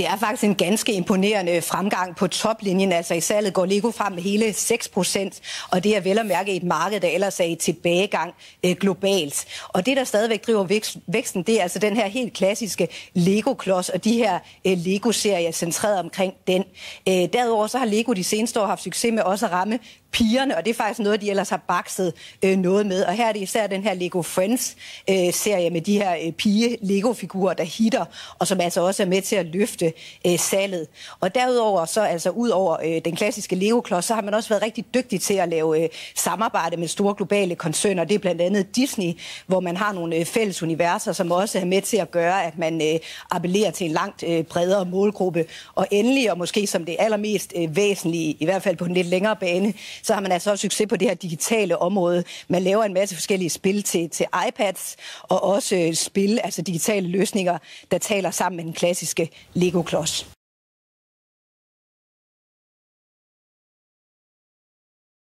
Det er faktisk en ganske imponerende fremgang på toplinjen. Altså i salget går Lego frem med hele 6 procent, og det er vel at mærke et marked, der ellers er i tilbagegang øh, globalt. Og det, der stadigvæk driver væksten, det er altså den her helt klassiske Lego-klods og de her øh, Lego-serier centreret omkring den. Øh, derudover så har Lego de seneste år haft succes med også at ramme pigerne, og det er faktisk noget, de ellers har bakset øh, noget med. Og her er det især den her Lego Friends-serie øh, med de her øh, pige-Lego-figurer, der hitter, og som altså også er med til at løfte øh, salget. Og derudover, så altså ud over øh, den klassiske Lego-klods, så har man også været rigtig dygtig til at lave øh, samarbejde med store globale koncerner. Det er blandt andet Disney, hvor man har nogle øh, fælles universer, som også er med til at gøre, at man øh, appellerer til en langt øh, bredere målgruppe. Og endelig, og måske som det allermest øh, væsentlige, i hvert fald på den lidt længere bane, så har man altså også succes på det her digitale område. Man laver en masse forskellige spil til, til iPads, og også øh, spil, altså digitale løsninger, der taler sammen med den klassiske Lego-klods.